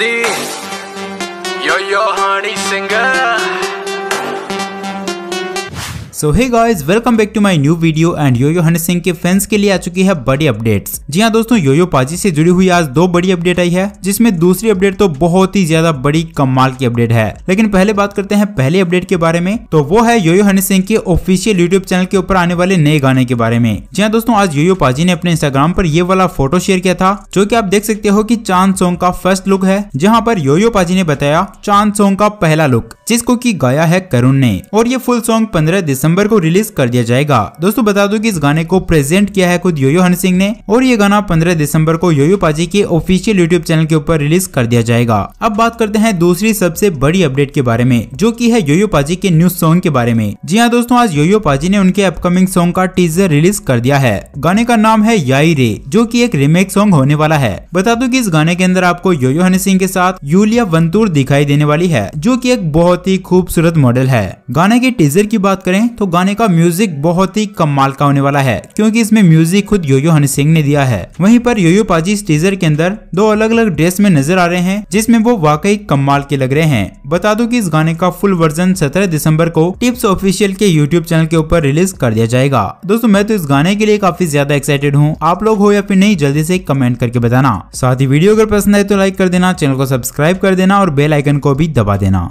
You're your honey singer. So hey guys welcome back to my new video and Yo Yo Honey Singh के fans के लिए आ चुकी है बड़ी अपडेट्स जी हाँ दोस्तों योयो पाजी से जुड़ी हुई आज दो बड़ी अपडेट आई है जिसमें दूसरी अपडेट तो बहुत ही ज्यादा बड़ी कमाल की अपडेट है लेकिन पहले बात करते हैं पहले अपडेट के बारे में तो वो है योयो हनी सिंह के ऑफिशियल यूट्यूब चैनल के ऊपर आने वाले नए गाने के बारे में जी हाँ दोस्तों आज योयो पाजी ने अपने इंस्टाग्राम पर ये वाला फोटो शेयर किया था जो की आप देख सकते हो की चांद सॉन्ग का फर्स्ट लुक है जहाँ पर योयो पाजी ने बताया चांद सॉन्ग का पहला लुक जिसको की गाया है करुण ने और ये फुल सॉन्ग पंद्रह दिसंबर दिसंबर को रिलीज कर दिया जाएगा दोस्तों बता दो की इस गाने को प्रेजेंट किया है खुद योयो हनी सिंह ने और ये गाना पंद्रह दिसंबर को योयो पाजी के ऑफिशियल यूट्यूब चैनल के ऊपर रिलीज कर दिया जाएगा अब बात करते हैं दूसरी सबसे बड़ी अपडेट के बारे में जो की है योयो पाजी के न्यू सॉन्ग के बारे में जी हाँ दोस्तों आज योयो पाजी ने उनके अपकमिंग सॉन्ग का टीजर रिलीज कर दिया है गाने का नाम है याई रे जो की एक रिमेक सॉन्ग होने वाला है बता दो की इस गाने के अंदर आपको योयो हनी सिंह के साथ यूलिया वंतूर दिखाई देने वाली है जो की एक बहुत ही खूबसूरत मॉडल है गाने के टीजर की बात करें तो तो गाने का म्यूजिक बहुत ही कमाल का होने वाला है क्योंकि इसमें म्यूजिक खुद योयो हनी सिंह ने दिया है वहीं पर योयो पाजी टीजर के अंदर दो अलग अलग ड्रेस में नजर आ रहे हैं जिसमें वो वाकई कमाल के लग रहे हैं बता दो की इस गाने का फुल वर्जन सत्रह दिसम्बर को टिप्स ऑफिशियल के यूट्यूब चैनल के ऊपर रिलीज कर दिया जाएगा दोस्तों मैं तो इस गाने के लिए काफी ज्यादा एक्साइटेड हूँ आप लोग हो या फिर नहीं जल्दी ऐसी कमेंट करके बताना साथ ही वीडियो अगर पसंद आए तो लाइक कर देना चैनल को सब्सक्राइब कर देना और बेल आइकन को भी दबा देना